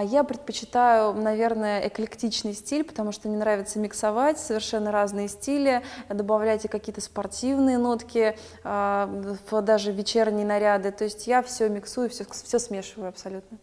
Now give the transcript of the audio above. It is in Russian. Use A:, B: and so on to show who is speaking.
A: А я предпочитаю, наверное, эклектичный стиль, потому что мне нравится миксовать совершенно разные стили, добавлять и какие-то спортивные нотки, а, даже вечерние наряды. То есть я все миксую, все, все смешиваю абсолютно.